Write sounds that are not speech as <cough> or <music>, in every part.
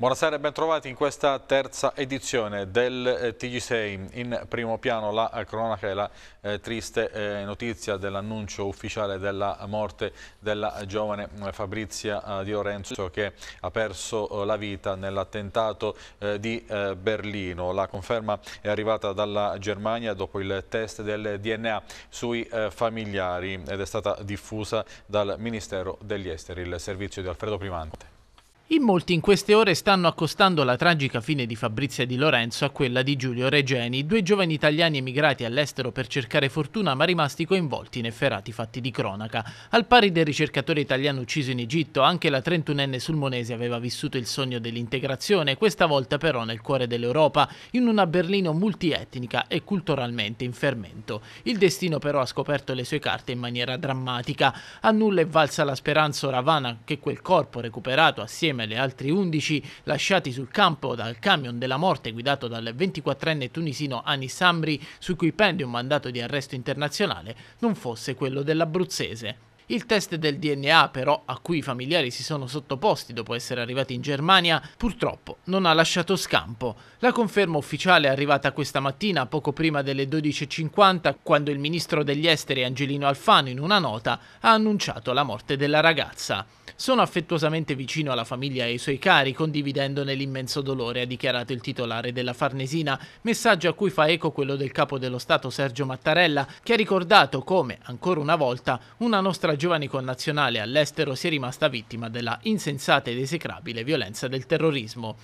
Buonasera e bentrovati in questa terza edizione del eh, TG6. In primo piano la eh, cronaca e la eh, triste eh, notizia dell'annuncio ufficiale della morte della giovane eh, Fabrizia eh, Di Lorenzo che ha perso la vita nell'attentato di Berlino. La conferma è arrivata dalla Germania dopo il test del DNA sui familiari ed è stata diffusa dal Ministero degli Esteri, il servizio di Alfredo Primante. In molti in queste ore stanno accostando la tragica fine di Fabrizia Di Lorenzo a quella di Giulio Regeni, due giovani italiani emigrati all'estero per cercare fortuna ma rimasti coinvolti in efferati fatti di cronaca. Al pari del ricercatore italiano ucciso in Egitto, anche la 31enne sulmonese aveva vissuto il sogno dell'integrazione, questa volta però nel cuore dell'Europa, in una Berlino multietnica e culturalmente in fermento. Il destino però ha scoperto le sue carte in maniera drammatica. A nulla è valsa la speranza oravana che quel corpo recuperato assieme insieme agli altri 11 lasciati sul campo dal camion della morte guidato dal 24enne tunisino Anis Amri, su cui pende un mandato di arresto internazionale, non fosse quello dell'abruzzese. Il test del DNA però, a cui i familiari si sono sottoposti dopo essere arrivati in Germania, purtroppo non ha lasciato scampo. La conferma ufficiale è arrivata questa mattina, poco prima delle 12.50, quando il ministro degli esteri Angelino Alfano, in una nota, ha annunciato la morte della ragazza. Sono affettuosamente vicino alla famiglia e ai suoi cari, condividendone l'immenso dolore, ha dichiarato il titolare della Farnesina, messaggio a cui fa eco quello del capo dello Stato Sergio Mattarella, che ha ricordato come, ancora una volta, una nostra giovani connazionale all'estero sia rimasta vittima della insensata ed esecrabile violenza del terrorismo.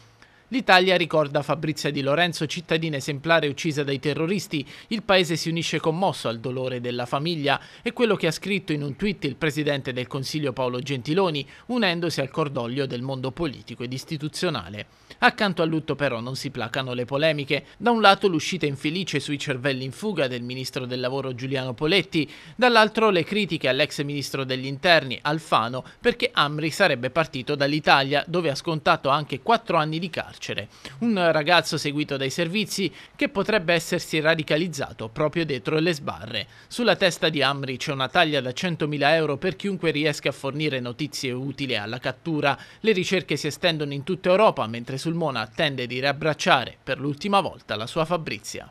L'Italia ricorda Fabrizia Di Lorenzo, cittadina esemplare uccisa dai terroristi. Il paese si unisce commosso al dolore della famiglia e quello che ha scritto in un tweet il presidente del Consiglio Paolo Gentiloni, unendosi al cordoglio del mondo politico ed istituzionale. Accanto al lutto però non si placano le polemiche. Da un lato l'uscita infelice sui cervelli in fuga del ministro del lavoro Giuliano Poletti, dall'altro le critiche all'ex ministro degli interni Alfano perché Amri sarebbe partito dall'Italia dove ha scontato anche quattro anni di carcere. Un ragazzo seguito dai servizi che potrebbe essersi radicalizzato proprio dentro le sbarre. Sulla testa di Amri c'è una taglia da 100.000 euro per chiunque riesca a fornire notizie utili alla cattura. Le ricerche si estendono in tutta Europa mentre sul Sulmona attende di riabbracciare per l'ultima volta la sua Fabrizia.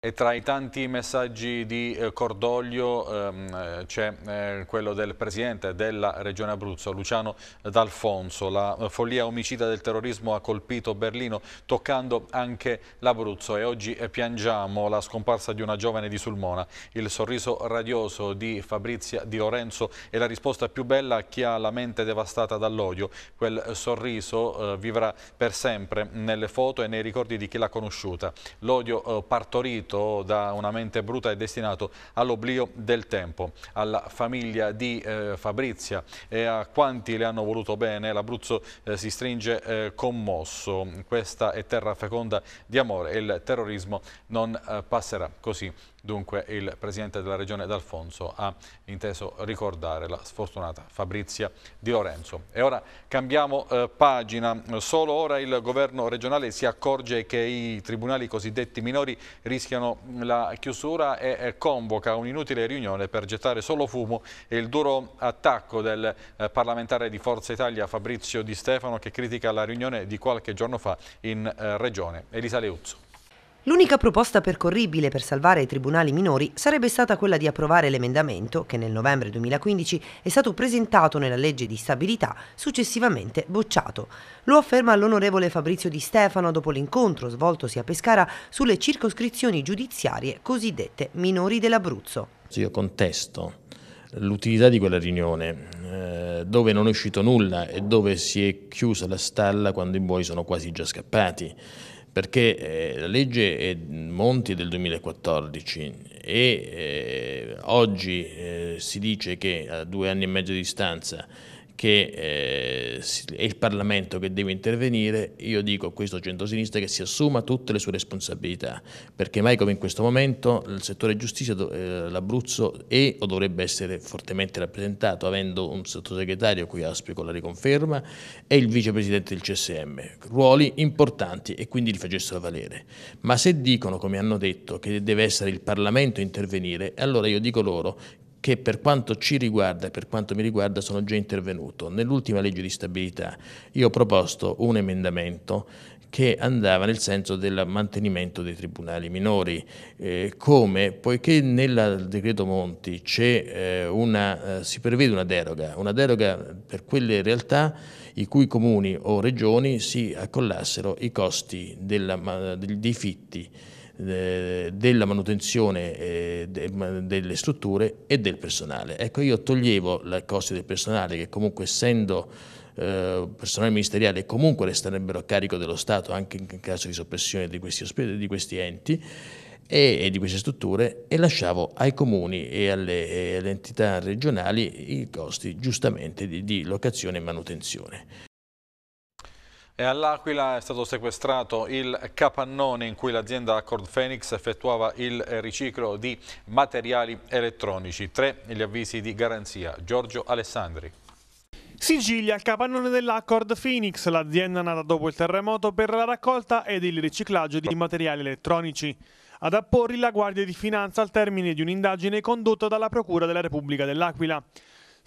E tra i tanti messaggi di eh, cordoglio ehm, eh, c'è eh, quello del Presidente della Regione Abruzzo, Luciano D'Alfonso. La eh, follia omicida del terrorismo ha colpito Berlino, toccando anche l'Abruzzo e oggi piangiamo la scomparsa di una giovane di Sulmona, il sorriso radioso di Fabrizia Di Lorenzo è la risposta più bella a chi ha la mente devastata dall'odio. Quel sorriso eh, vivrà per sempre nelle foto e nei ricordi di chi l'ha conosciuta. L'odio eh, partorito ferito da una mente bruta è destinato all'oblio del tempo. Alla famiglia di eh, Fabrizia e a quanti le hanno voluto bene, l'Abruzzo eh, si stringe eh, commosso. Questa è terra feconda di amore e il terrorismo non eh, passerà così Dunque il Presidente della Regione D'Alfonso ha inteso ricordare la sfortunata Fabrizia Di Lorenzo. E ora cambiamo eh, pagina. Solo ora il governo regionale si accorge che i tribunali cosiddetti minori rischiano la chiusura e eh, convoca un'inutile riunione per gettare solo fumo e il duro attacco del eh, parlamentare di Forza Italia Fabrizio Di Stefano che critica la riunione di qualche giorno fa in eh, Regione. Elisa Leuzzo. L'unica proposta percorribile per salvare i tribunali minori sarebbe stata quella di approvare l'emendamento che nel novembre 2015 è stato presentato nella legge di stabilità, successivamente bocciato. Lo afferma l'onorevole Fabrizio Di Stefano dopo l'incontro svoltosi a Pescara sulle circoscrizioni giudiziarie cosiddette minori dell'Abruzzo. Io contesto l'utilità di quella riunione, eh, dove non è uscito nulla e dove si è chiusa la stalla quando i buoi sono quasi già scappati perché eh, la legge è Monti del 2014 e eh, oggi eh, si dice che a due anni e mezzo di distanza che eh, è il Parlamento che deve intervenire, io dico a questo centrosinistra che si assuma tutte le sue responsabilità, perché mai come in questo momento il settore giustizia eh, l'Abruzzo è o dovrebbe essere fortemente rappresentato, avendo un sottosegretario, a cui auspico la riconferma, e il vicepresidente del CSM, ruoli importanti e quindi li facessero valere. Ma se dicono, come hanno detto, che deve essere il Parlamento a intervenire, allora io dico loro che per quanto ci riguarda e per quanto mi riguarda sono già intervenuto. Nell'ultima legge di stabilità io ho proposto un emendamento che andava nel senso del mantenimento dei tribunali minori. Eh, come? Poiché nel decreto Monti eh, una, eh, si prevede una deroga, una deroga per quelle realtà i cui comuni o regioni si accollassero i costi della, dei fitti eh, della manutenzione eh, delle strutture e del personale. Ecco, io toglievo i costi del personale che comunque essendo eh, personale ministeriale comunque resterebbero a carico dello Stato anche in caso di soppressione di questi, di questi enti e, di queste strutture e lasciavo ai comuni e alle, e alle entità regionali i costi giustamente di, di locazione e manutenzione. E all'Aquila è stato sequestrato il capannone in cui l'azienda Accord Phoenix effettuava il riciclo di materiali elettronici. Tre gli avvisi di garanzia. Giorgio Alessandri. Sicilia, il capannone dell'Accord Phoenix, l'azienda nata dopo il terremoto per la raccolta ed il riciclaggio di materiali elettronici. Ad apporri la Guardia di Finanza al termine di un'indagine condotta dalla Procura della Repubblica dell'Aquila.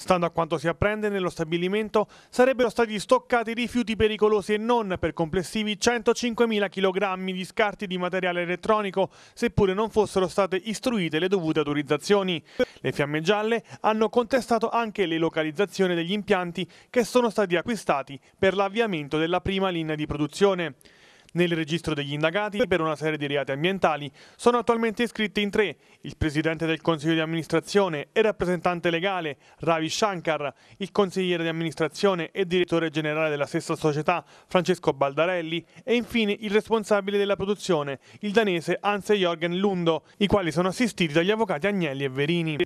Stando a quanto si apprende, nello stabilimento sarebbero stati stoccati rifiuti pericolosi e non per complessivi 105.000 kg di scarti di materiale elettronico, seppure non fossero state istruite le dovute autorizzazioni. Le fiamme gialle hanno contestato anche le localizzazioni degli impianti che sono stati acquistati per l'avviamento della prima linea di produzione. Nel registro degli indagati per una serie di reati ambientali sono attualmente iscritti in tre il presidente del consiglio di amministrazione e rappresentante legale Ravi Shankar, il consigliere di amministrazione e direttore generale della stessa società Francesco Baldarelli e infine il responsabile della produzione, il danese Hans Jorgen Lundo, i quali sono assistiti dagli avvocati Agnelli e Verini.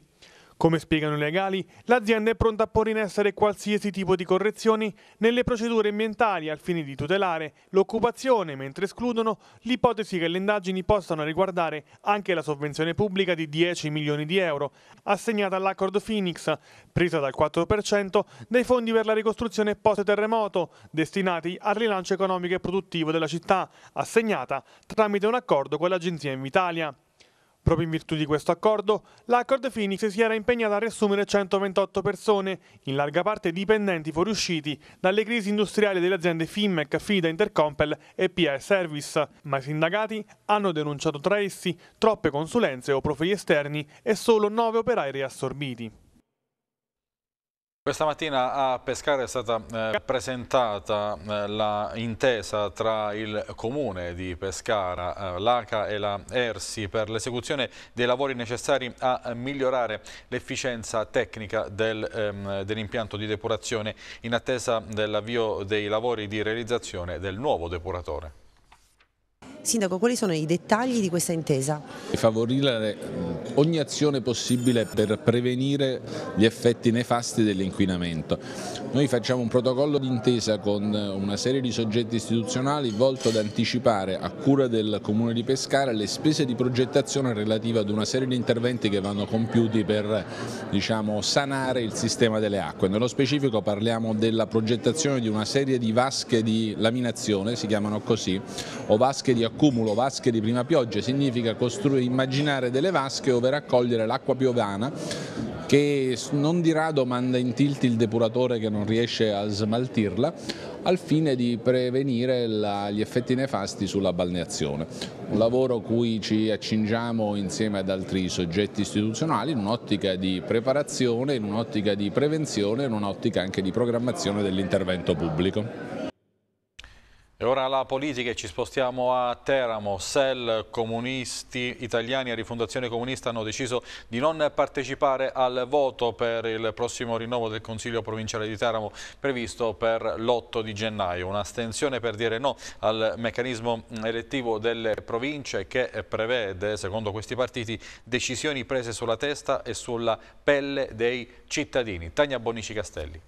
Come spiegano i legali, l'azienda è pronta a porre in essere qualsiasi tipo di correzioni nelle procedure ambientali al fine di tutelare l'occupazione, mentre escludono l'ipotesi che le indagini possano riguardare anche la sovvenzione pubblica di 10 milioni di euro assegnata all'accordo Phoenix, presa dal 4% dei fondi per la ricostruzione post-terremoto destinati al rilancio economico e produttivo della città, assegnata tramite un accordo con l'agenzia Invitalia. Proprio in virtù di questo accordo, l'Accord Phoenix si era impegnata a riassumere 128 persone, in larga parte dipendenti fuoriusciti dalle crisi industriali delle aziende Fimmec, Fida, Intercompel e PI Service, ma i sindacati hanno denunciato tra essi troppe consulenze o profili esterni e solo 9 operai riassorbiti. Questa mattina a Pescara è stata eh, presentata eh, l'intesa tra il comune di Pescara, eh, l'ACA e la ERSI per l'esecuzione dei lavori necessari a migliorare l'efficienza tecnica del, ehm, dell'impianto di depurazione in attesa dell'avvio dei lavori di realizzazione del nuovo depuratore. Sindaco, quali sono i dettagli di questa intesa? Favorire eh, ogni azione possibile per prevenire gli effetti nefasti dell'inquinamento. Noi facciamo un protocollo d'intesa con eh, una serie di soggetti istituzionali volto ad anticipare a cura del Comune di Pescara le spese di progettazione relative ad una serie di interventi che vanno compiuti per diciamo, sanare il sistema delle acque. Nello specifico parliamo della progettazione di una serie di vasche di laminazione, si chiamano così, o vasche di accumulo, vasche di prima pioggia, significa costruire, immaginare delle vasche dove raccogliere l'acqua piovana che non di rado manda in tilt il depuratore che non riesce a smaltirla al fine di prevenire la, gli effetti nefasti sulla balneazione. Un lavoro cui ci accingiamo insieme ad altri soggetti istituzionali in un'ottica di preparazione, in un'ottica di prevenzione, in un'ottica anche di programmazione dell'intervento pubblico. E ora la politica e ci spostiamo a Teramo. SEL, comunisti italiani e rifondazione comunista hanno deciso di non partecipare al voto per il prossimo rinnovo del Consiglio provinciale di Teramo previsto per l'8 di gennaio. Un'astensione per dire no al meccanismo elettivo delle province che prevede, secondo questi partiti, decisioni prese sulla testa e sulla pelle dei cittadini. Tania Bonici Castelli.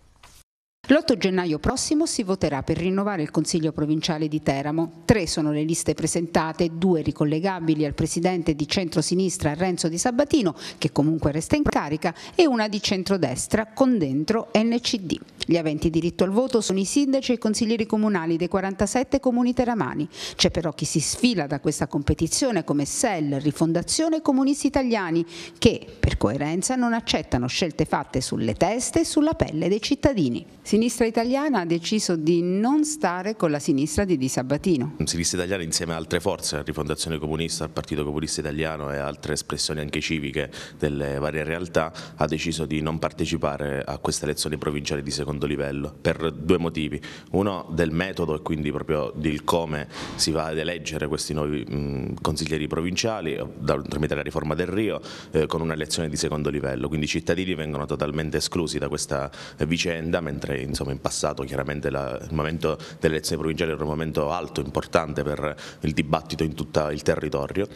L'8 gennaio prossimo si voterà per rinnovare il Consiglio provinciale di Teramo. Tre sono le liste presentate, due ricollegabili al presidente di centro-sinistra Renzo Di Sabatino, che comunque resta in carica, e una di centrodestra con dentro NCD. Gli aventi diritto al voto sono i sindaci e i consiglieri comunali dei 47 comuni teramani. C'è però chi si sfila da questa competizione come SEL, Rifondazione e Comunisti Italiani, che per coerenza non accettano scelte fatte sulle teste e sulla pelle dei cittadini. Si sinistra italiana ha deciso di non stare con la sinistra di Di Sabatino. La Sinistra italiana insieme ad altre forze, la Rifondazione Comunista, il Partito Comunista Italiano e altre espressioni anche civiche delle varie realtà, ha deciso di non partecipare a queste elezioni provinciali di secondo livello per due motivi. Uno del metodo e quindi proprio del come si va ad eleggere questi nuovi mh, consiglieri provinciali tramite la riforma del Rio eh, con elezione di secondo livello, quindi i cittadini vengono totalmente esclusi da questa eh, vicenda mentre insomma, in passato chiaramente la, il momento delle elezioni provinciali era un momento alto, importante per il dibattito in tutto il territorio.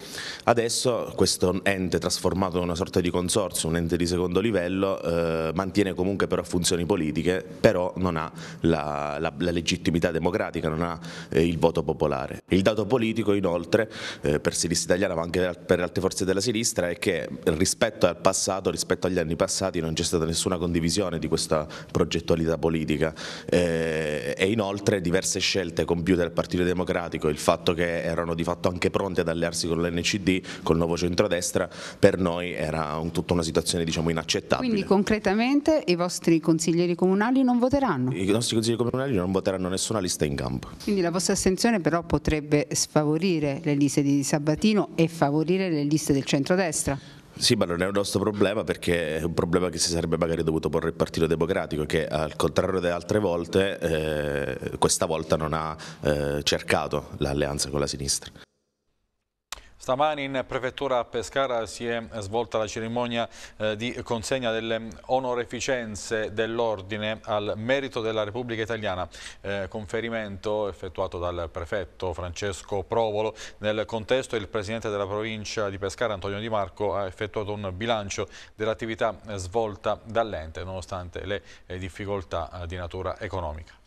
Adesso questo ente trasformato in una sorta di consorzio, un ente di secondo livello, eh, mantiene comunque però funzioni politiche, però non ha la, la, la legittimità democratica, non ha eh, il voto popolare. Il dato politico inoltre eh, per sinistra italiana ma anche per altre forze della sinistra è che rispetto al passato, rispetto agli anni passati non c'è stata nessuna condivisione di questa progettualità politica politica eh, e inoltre diverse scelte compiute dal Partito Democratico, il fatto che erano di fatto anche pronte ad allearsi con l'NCD, col nuovo centrodestra, per noi era un, tutta una situazione diciamo inaccettabile. Quindi concretamente i vostri consiglieri comunali non voteranno? I nostri consiglieri comunali non voteranno nessuna lista in campo. Quindi la vostra astensione però potrebbe sfavorire le liste di Sabatino e favorire le liste del centrodestra? Sì, ma non è un nostro problema perché è un problema che si sarebbe magari dovuto porre il Partito Democratico che al contrario delle altre volte eh, questa volta non ha eh, cercato l'alleanza con la sinistra. Stamani in prefettura a Pescara si è svolta la cerimonia eh, di consegna delle onoreficenze dell'ordine al merito della Repubblica Italiana, eh, conferimento effettuato dal prefetto Francesco Provolo. Nel contesto il presidente della provincia di Pescara Antonio Di Marco ha effettuato un bilancio dell'attività svolta dall'ente nonostante le eh, difficoltà di natura economica.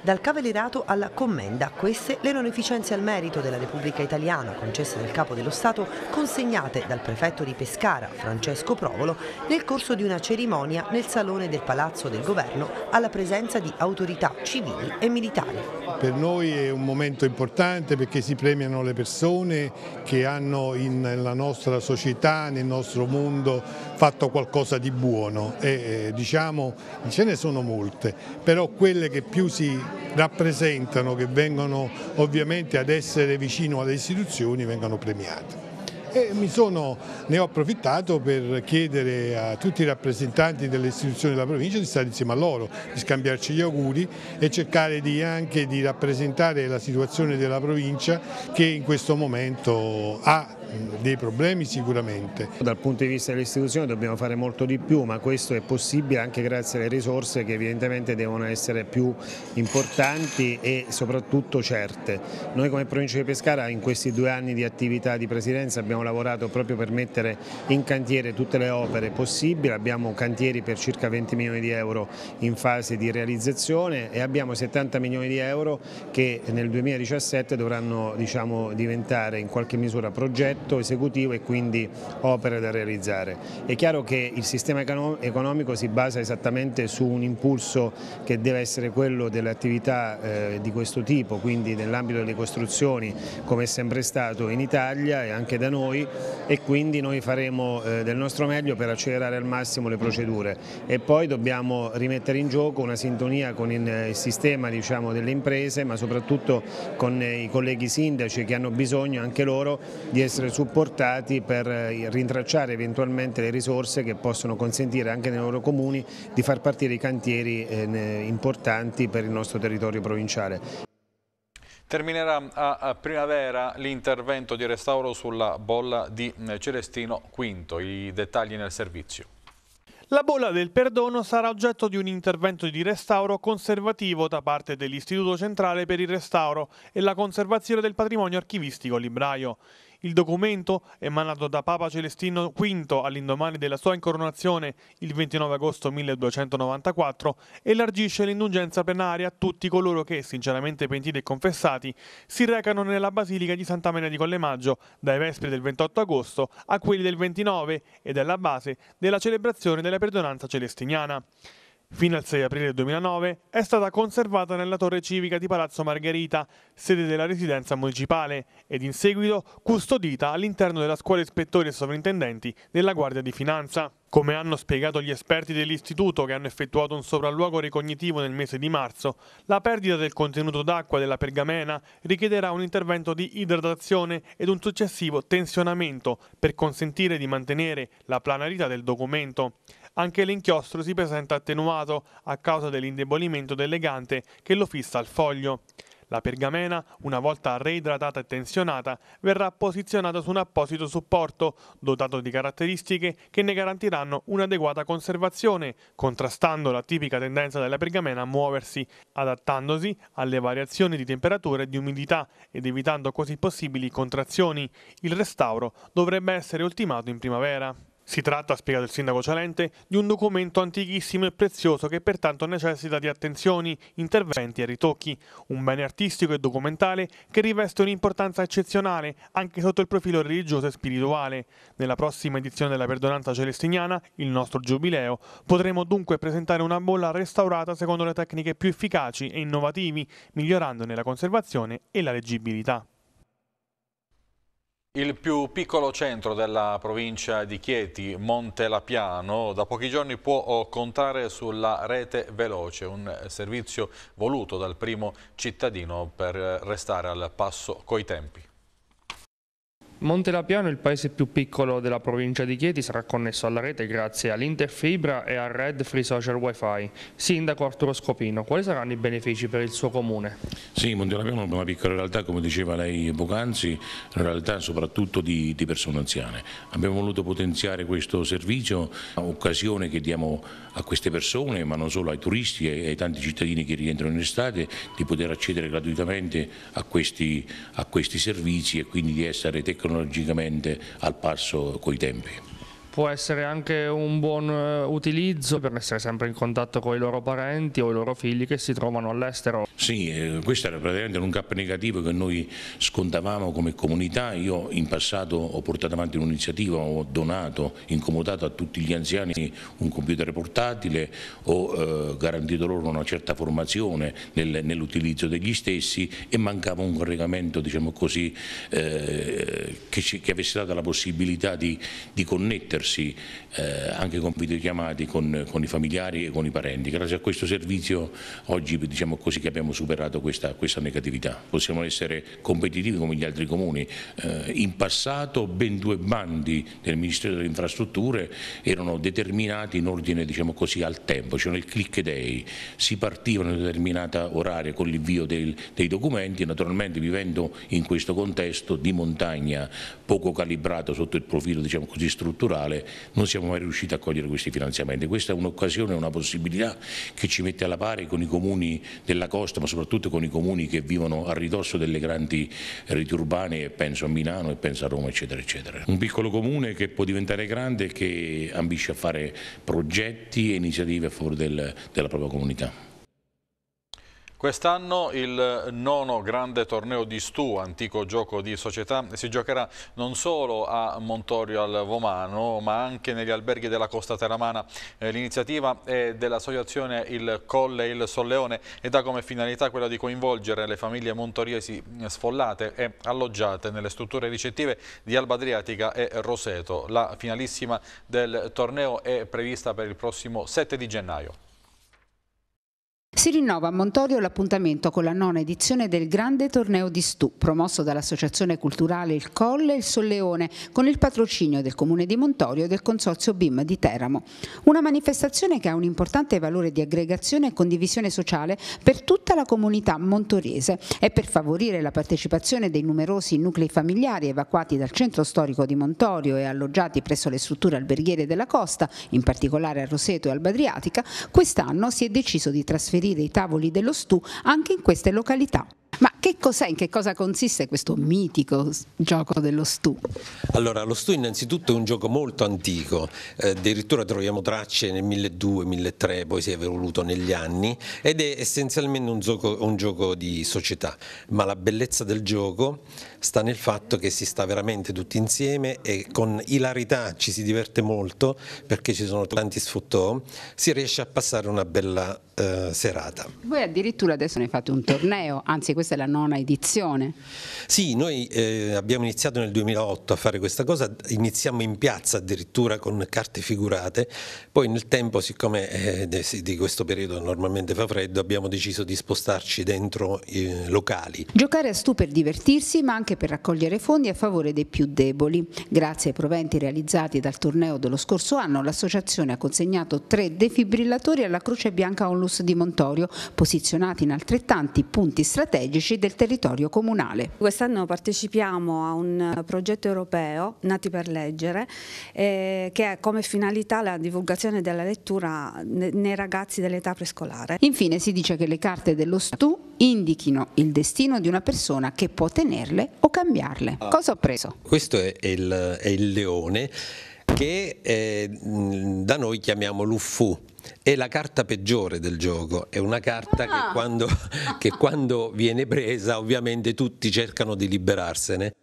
Dal cavallerato alla commenda, queste le onorificenze al merito della Repubblica Italiana concesse dal Capo dello Stato consegnate dal prefetto di Pescara, Francesco Provolo, nel corso di una cerimonia nel salone del Palazzo del Governo alla presenza di autorità civili e militari. Per noi è un momento importante perché si premiano le persone che hanno nella nostra società, nel nostro mondo, fatto qualcosa di buono e diciamo ce ne sono molte, però quelle che più si rappresentano, che vengono ovviamente ad essere vicino alle istituzioni, vengono premiate. E mi sono, ne ho approfittato per chiedere a tutti i rappresentanti delle istituzioni della provincia di stare insieme a loro, di scambiarci gli auguri e cercare di anche di rappresentare la situazione della provincia che in questo momento ha dei problemi sicuramente. Dal punto di vista dell'istituzione dobbiamo fare molto di più, ma questo è possibile anche grazie alle risorse che evidentemente devono essere più importanti e soprattutto certe. Noi come provincia di Pescara in questi due anni di attività di presidenza abbiamo lavorato proprio per mettere in cantiere tutte le opere possibili, abbiamo cantieri per circa 20 milioni di euro in fase di realizzazione e abbiamo 70 milioni di euro che nel 2017 dovranno diciamo, diventare in qualche misura progetti progetto esecutivo e quindi opere da realizzare. È chiaro che il sistema economico si basa esattamente su un impulso che deve essere quello delle attività eh, di questo tipo, quindi nell'ambito delle costruzioni come è sempre stato in Italia e anche da noi e quindi noi faremo eh, del nostro meglio per accelerare al massimo le procedure e poi dobbiamo rimettere in gioco una sintonia con il sistema diciamo, delle imprese ma soprattutto con i colleghi sindaci che hanno bisogno anche loro di essere supportati per eh, rintracciare eventualmente le risorse che possono consentire anche nei loro comuni di far partire i cantieri eh, importanti per il nostro territorio provinciale. Terminerà a primavera l'intervento di restauro sulla bolla di eh, Celestino V. I dettagli nel servizio. La bolla del perdono sarà oggetto di un intervento di restauro conservativo da parte dell'Istituto Centrale per il Restauro e la Conservazione del Patrimonio Archivistico Libraio. Il documento, emanato da Papa Celestino V all'indomani della sua incoronazione il 29 agosto 1294, elargisce l'indulgenza plenaria a tutti coloro che, sinceramente pentiti e confessati, si recano nella Basilica di Santa Maria di Collemaggio dai vespri del 28 agosto a quelli del 29 e è base della celebrazione della perdonanza celestiniana. Fino al 6 aprile 2009 è stata conservata nella torre civica di Palazzo Margherita, sede della residenza municipale, ed in seguito custodita all'interno della scuola ispettori e sovrintendenti della Guardia di Finanza. Come hanno spiegato gli esperti dell'istituto che hanno effettuato un sopralluogo ricognitivo nel mese di marzo, la perdita del contenuto d'acqua della pergamena richiederà un intervento di idratazione ed un successivo tensionamento per consentire di mantenere la planarità del documento. Anche l'inchiostro si presenta attenuato a causa dell'indebolimento del legante che lo fissa al foglio. La pergamena, una volta reidratata e tensionata, verrà posizionata su un apposito supporto, dotato di caratteristiche che ne garantiranno un'adeguata conservazione, contrastando la tipica tendenza della pergamena a muoversi, adattandosi alle variazioni di temperatura e di umidità ed evitando così possibili contrazioni. Il restauro dovrebbe essere ultimato in primavera. Si tratta, spiega il sindaco Cialente, di un documento antichissimo e prezioso che pertanto necessita di attenzioni, interventi e ritocchi, un bene artistico e documentale che riveste un'importanza eccezionale anche sotto il profilo religioso e spirituale. Nella prossima edizione della Perdonanza Celestiniana, il nostro giubileo, potremo dunque presentare una bolla restaurata secondo le tecniche più efficaci e innovativi, migliorandone la conservazione e la leggibilità. Il più piccolo centro della provincia di Chieti, Montelapiano, da pochi giorni può contare sulla rete veloce, un servizio voluto dal primo cittadino per restare al passo coi tempi. Montelapiano, il paese più piccolo della provincia di Chieti, sarà connesso alla rete grazie all'Interfibra e al Red Free Social Wi-Fi. Sindaco Arturo Scopino, quali saranno i benefici per il suo comune? Sì, Montelapiano è una piccola realtà, come diceva lei poc'anzi, una realtà soprattutto di, di, persone anziane. Abbiamo voluto potenziare questo servizio, occasione che diamo a queste persone, ma non solo ai turisti e ai tanti cittadini che rientrano in estate, di poter accedere gratuitamente a questi, a questi servizi e quindi di essere tecnologicamente tecnologicamente al passo coi tempi può essere anche un buon eh, utilizzo per essere sempre in contatto con i loro parenti o i loro figli che si trovano all'estero. Sì, eh, questo era praticamente un gap negativo che noi scontavamo come comunità, io in passato ho portato avanti un'iniziativa, ho donato, incomodato a tutti gli anziani un computer portatile, ho eh, garantito loro una certa formazione nell'utilizzo degli stessi e mancava un collegamento diciamo così, che, avesse dato la possibilità di, di connettersi rivolgersi eh, anche con videochiamate con, con, i familiari e con i parenti. Grazie a questo servizio oggi diciamo così che abbiamo superato questa, questa negatività. Possiamo essere competitivi come gli altri comuni. Eh, in passato ben due bandi del Ministero delle Infrastrutture erano determinati in ordine diciamo così, al tempo, c'erano cioè il click day, si partivano in determinata orario con l'invio dei, dei documenti, naturalmente vivendo in questo contesto di montagna poco calibrato sotto il profilo diciamo così, strutturale quale non siamo mai riusciti a cogliere questi finanziamenti. Questa è un'occasione, una possibilità che ci mette alla pari con i comuni della costa, ma soprattutto con i comuni che vivono a ridosso delle grandi reti urbane, penso a Milano e penso a Roma, eccetera, eccetera. Un piccolo comune che può diventare grande e che ambisce a fare progetti e iniziative a favore del, della propria comunità. Quest'anno il nono grande torneo di Stu, antico gioco di società, si giocherà non solo a Montorio al Vomano ma anche negli alberghi della Costa Teramana. Eh, l'iniziativa è dell'associazione Il Colle e il Solleone ed ha come finalità quella di coinvolgere le famiglie montoriesi eh, sfollate e alloggiate nelle strutture ricettive di Alba Adriatica e Roseto. La finalissima del torneo è prevista per il prossimo 7 di gennaio. Si rinnova a Montorio l'appuntamento con la nona edizione del grande torneo di Stu, promosso dall'associazione culturale Il Colle e il Solleone, con il patrocinio del comune di Montorio e del consorzio BIM di Teramo. Una manifestazione che ha un importante valore di aggregazione e condivisione sociale per tutta la comunità montoriese e per favorire la partecipazione dei numerosi nuclei familiari evacuati dal centro storico di Montorio e alloggiati presso le strutture alberghiere della costa, in particolare a Roseto e Albadriatica, quest'anno si è deciso di trasferire inserire i tavoli dello STU anche in queste località. Ma che cos'è, in che cosa consiste questo mitico gioco dello stu? Allora, lo stu innanzitutto è un gioco molto antico, eh, addirittura troviamo tracce nel 1200-1300, poi si è evoluto negli anni, ed è essenzialmente un gioco, un gioco di società, ma la bellezza del gioco sta nel fatto che si sta veramente tutti insieme e con ilarità ci si diverte molto perché ci sono tanti sfottò, si riesce a passare una bella eh, serata. Voi addirittura adesso ne fate un torneo, anzi questa è la nona edizione. Sì, noi eh, abbiamo iniziato nel 2008 a fare questa cosa, iniziamo in piazza addirittura con carte figurate, poi nel tempo siccome eh, di questo periodo normalmente fa freddo abbiamo deciso di spostarci dentro eh, locali. Giocare a Stu per divertirsi ma anche per raccogliere fondi a favore dei più deboli. Grazie ai proventi realizzati dal torneo dello scorso anno l'associazione ha consegnato tre defibrillatori alla Croce Bianca Onlus di Montorio posizionati in altrettanti punti strategici del territorio comunale. Quest'anno partecipiamo a un progetto europeo, Nati per Leggere, eh, che ha come finalità la divulgazione della lettura nei ragazzi dell'età prescolare. Infine si dice che le carte dello STU indichino il destino di una persona che può tenerle o cambiarle. Ah. Cosa ho preso? Questo è il, è il leone che eh, da noi chiamiamo l'uffu è la carta peggiore del gioco, è una carta ah. che, quando, <laughs> che quando viene presa ovviamente tutti cercano di liberarsene.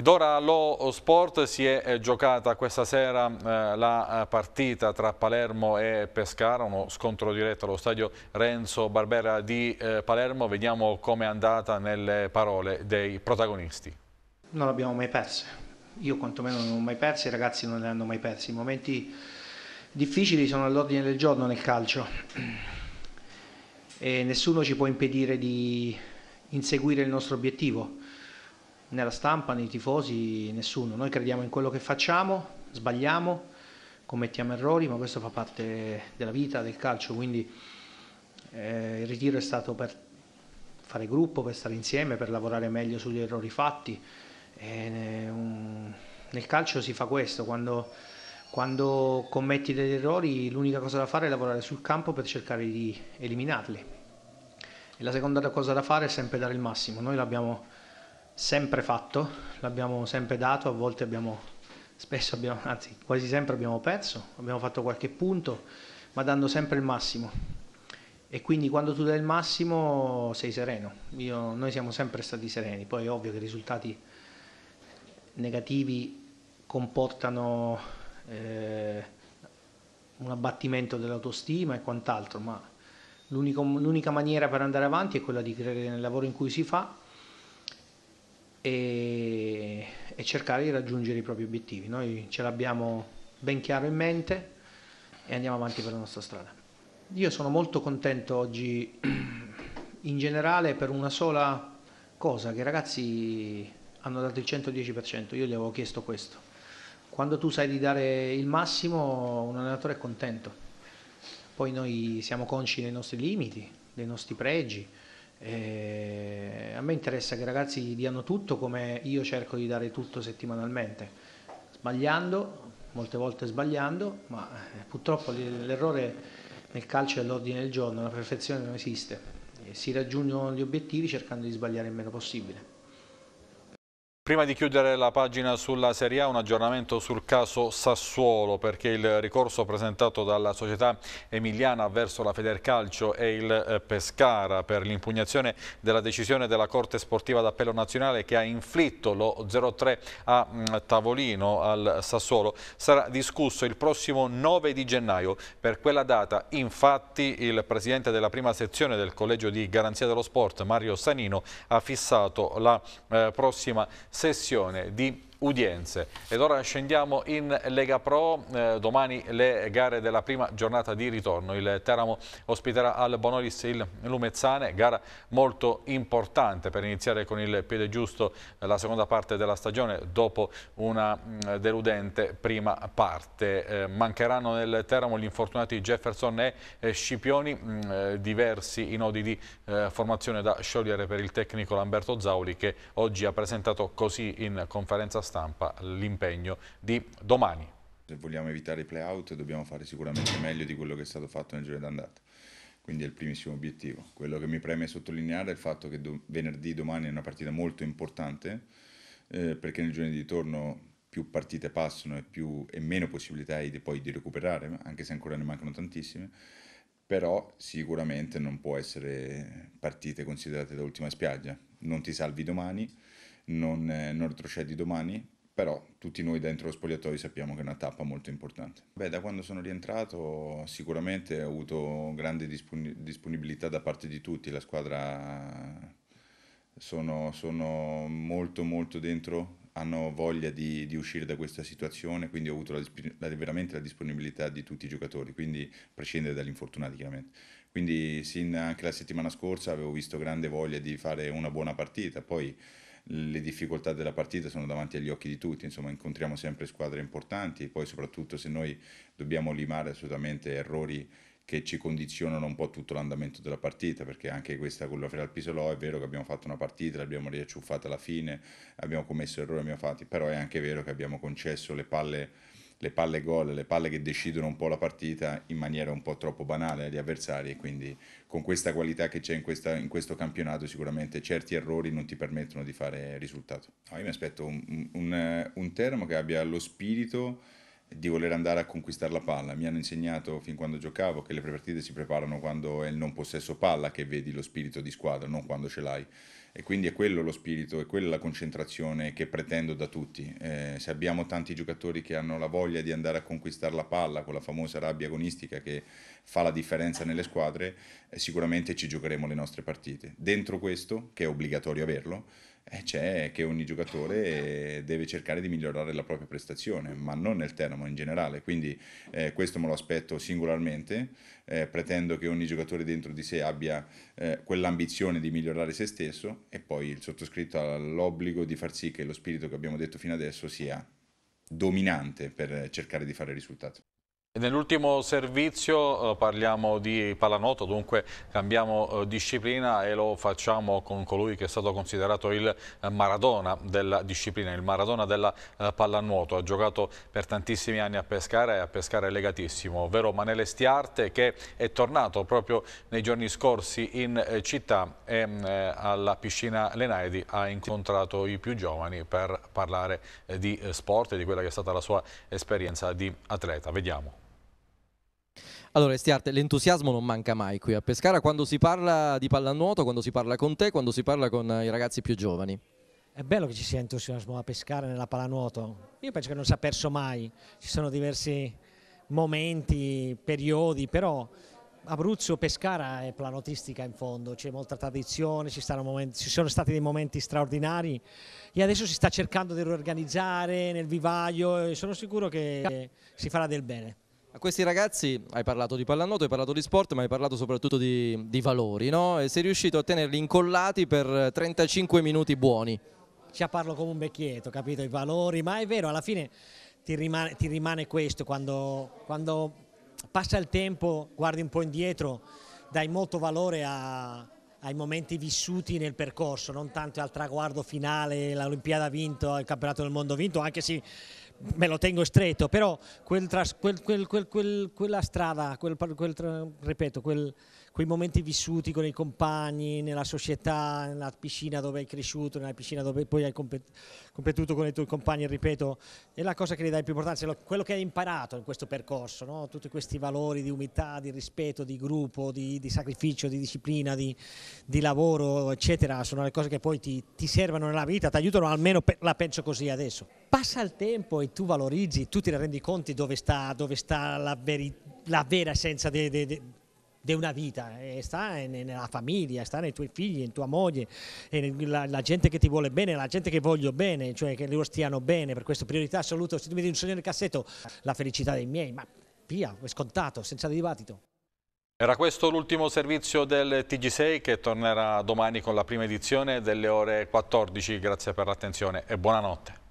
Ed ora allo sport si è eh, giocata questa sera eh, la eh, partita tra Palermo e Pescara, uno scontro diretto allo stadio Renzo Barbera di Palermo. Vediamo come è andata nelle parole dei protagonisti. Non l'abbiamo mai persa, io quantomeno non l'ho mai persa, i ragazzi non le hanno mai persi. I momenti difficili sono all'ordine del giorno nel calcio e nessuno ci può impedire di inseguire il nostro obiettivo, nella stampa, nei tifosi, nessuno. Noi crediamo in quello che facciamo, sbagliamo, commettiamo errori, ma questo fa parte della vita, del calcio, quindi eh, il ritiro è stato per fare gruppo, per stare insieme, per lavorare meglio sugli errori fatti. E, eh, nel calcio si fa questo, quando quando commetti degli errori l'unica cosa da fare è lavorare sul campo per cercare di eliminarli. E la seconda cosa da fare è sempre dare il massimo. Noi l'abbiamo sempre fatto, l'abbiamo sempre dato, a volte abbiamo, spesso abbiamo, anzi quasi sempre abbiamo perso, abbiamo fatto qualche punto, ma dando sempre il massimo. E quindi quando tu dai il massimo sei sereno. Io, noi siamo sempre stati sereni, poi è ovvio che i risultati negativi comportano eh, un abbattimento dell'autostima e quant'altro, ma l'unica maniera per andare avanti è quella di credere nel lavoro in cui si fa e, e cercare di raggiungere i propri obiettivi. Noi ce l'abbiamo ben chiaro in mente e andiamo avanti per la nostra strada. Io sono molto contento oggi in generale per una sola cosa, che i ragazzi hanno dato il 110%, io gli avevo chiesto questo quando tu sai di dare il massimo, un allenatore è contento. Poi noi siamo consci dei nostri limiti, dei nostri pregi. E eh, a me interessa che i ragazzi diano tutto come io cerco di dare tutto settimanalmente, sbagliando, molte volte sbagliando, ma eh, purtroppo l'errore nel calcio è l'ordine del giorno, la perfezione non esiste. si raggiungono gli obiettivi cercando di sbagliare il meno possibile. Prima di chiudere la pagina sulla Serie A, un aggiornamento sul caso Sassuolo, perché il ricorso presentato dalla società emiliana verso la Federcalcio e il eh, Pescara per l'impugnazione della decisione della Corte Sportiva d'Appello Nazionale che ha inflitto lo 0-3 a mm, tavolino al Sassuolo sarà discusso il prossimo 9 di gennaio. Per quella data, infatti, il presidente della prima sezione del Collegio di Garanzia dello Sport, Mario Sanino, ha fissato la eh, prossima settimana sessione di udienze. Ed ora scendiamo in Lega Pro, eh, domani le gare della prima giornata di ritorno. Il Teramo ospiterà al Bonolis il Lumezzane, gara molto importante per iniziare con il piede giusto la seconda parte della stagione dopo una mm, deludente prima parte. Eh, mancheranno nel Teramo gli infortunati Jefferson e eh, Scipioni, mh, mm, eh, diversi i nodi di eh, formazione da sciogliere per il tecnico Lamberto Zauli che oggi ha presentato così in conferenza stampa stampa l'impegno di domani. Se vogliamo evitare i play-out dobbiamo fare sicuramente meglio di quello che è stato fatto nel giorno d'andata, quindi è il primissimo obiettivo. Quello che mi preme sottolineare è il fatto che do venerdì domani è una partita molto importante, eh, perché nel giorno di ritorno più partite passano e, più, e meno possibilità hai di, poi di recuperare, anche se ancora ne mancano tantissime, però sicuramente non può essere partite considerate da ultima spiaggia. Non ti salvi domani, non, eh, non retrocedi domani, però tutti noi dentro lo spogliatoio sappiamo che è una tappa molto importante. Beh, da quando sono rientrato sicuramente ho avuto grande disponibilità da parte di tutti, la squadra sono, sono molto molto dentro, hanno voglia di, di, uscire da questa situazione, quindi ho avuto la, la, veramente la disponibilità di tutti i giocatori, quindi a prescindere dagli infortunati chiaramente. Quindi sin anche la settimana scorsa avevo visto grande voglia di fare una buona partita, poi le difficoltà della partita sono davanti agli occhi di tutti, insomma incontriamo sempre squadre importanti poi soprattutto se noi dobbiamo limare assolutamente errori che ci condizionano un po' tutto l'andamento della partita, perché anche questa con la Real Pisolò è vero che abbiamo fatto una partita, l'abbiamo riacciuffata alla fine, abbiamo commesso errori, abbiamo fatto, però è anche vero che abbiamo concesso le palle le palle gol, le palle che decidono un po' la partita in maniera un po' troppo banale agli avversari e quindi con questa qualità che c'è in, questa, in questo campionato sicuramente certi errori non ti permettono di fare risultato. No, io mi aspetto un, un, un Teramo che abbia lo spirito di voler andare a conquistare la palla. Mi hanno insegnato fin quando giocavo che le partite si preparano quando è il non possesso palla che vedi lo spirito di squadra, non quando ce l'hai. E quindi è quello lo spirito, è quella la concentrazione che pretendo da tutti. Eh, se abbiamo tanti giocatori che hanno la voglia di andare a conquistare la palla, quella famosa rabbia agonistica che fa la differenza nelle squadre, eh, sicuramente ci giocheremo le nostre partite. Dentro questo, che è obbligatorio averlo, eh, c'è che ogni giocatore deve cercare di migliorare la propria prestazione, ma non nel termo in generale, quindi eh, questo me lo aspetto singolarmente, eh, pretendo che ogni giocatore dentro di sé abbia eh, quell'ambizione di migliorare se stesso e poi il sottoscritto ha l'obbligo di far sì che lo spirito che abbiamo detto fino adesso sia dominante per cercare di fare risultato. Nell'ultimo servizio eh, parliamo di pallanuoto, dunque cambiamo eh, disciplina e lo facciamo con colui che è stato considerato il eh, Maradona della disciplina, il Maradona della pallanuoto. Ha giocato per tantissimi anni a Pescara e a Pescara è legatissimo, ovvero Manele Stiarte che è tornato proprio nei giorni scorsi in città e mm, alla piscina Lenaidi ha incontrato i più giovani per parlare di sport e di quella che è stata la sua esperienza di atleta. Vediamo. Allora Estiarte, l'entusiasmo non manca mai qui a Pescara quando si parla di pallanuoto, quando si parla con te, quando si parla con eh, i ragazzi più giovani. È bello che ci sia entusiasmo a Pescara nella pallanuoto, io penso che non si è perso mai, ci sono diversi momenti, periodi, però Abruzzo, Pescara è planotistica in fondo, c'è molta tradizione, ci, momenti, ci, sono stati dei momenti straordinari e adesso si sta cercando di riorganizzare nel vivaio e sono sicuro che si farà del bene. A questi ragazzi hai parlato di pallanuoto, hai parlato di sport, ma hai parlato soprattutto di, di valori, no? E sei riuscito a tenerli incollati per 35 minuti buoni. Ci parlo come un vecchietto, capito? I valori, ma è vero, alla fine ti rimane, ti rimane questo, quando, quando, passa il tempo, guardi un po' indietro, dai molto valore a, ai momenti vissuti nel percorso, non tanto al traguardo finale, l'Olimpiada vinto, il campionato del mondo vinto, anche se... Sì, me lo tengo stretto, però quel tras, quel, quella strada, ripeto, quel quei momenti vissuti con i compagni, nella società, nella piscina dove hai cresciuto, nella piscina dove poi hai competuto con i tuoi compagni, ripeto, è la cosa che le dai più importanza, cioè quello che hai imparato in questo percorso, no? tutti questi valori di umiltà, di rispetto, di gruppo, di, di sacrificio, di disciplina, di, di, lavoro, eccetera, sono le cose che poi ti, ti servono nella vita, ti aiutano almeno, per, la penso così adesso. Passa il tempo e tu valorizzi, tu ti rendi conto dove sta, dove sta la, veri, la vera essenza de, di una vita, eh, sta nella famiglia, sta nei tuoi figli, in tua moglie, la, la, gente che ti vuole bene, la gente che voglio bene, cioè che loro stiano bene, per questo priorità assoluta, se tu mi dici un sogno nel cassetto, la felicità dei miei, ma via, è scontato, senza dibattito. Era questo l'ultimo servizio del TG6 che tornerà domani con la prima edizione delle ore 14. Grazie per l'attenzione e buonanotte.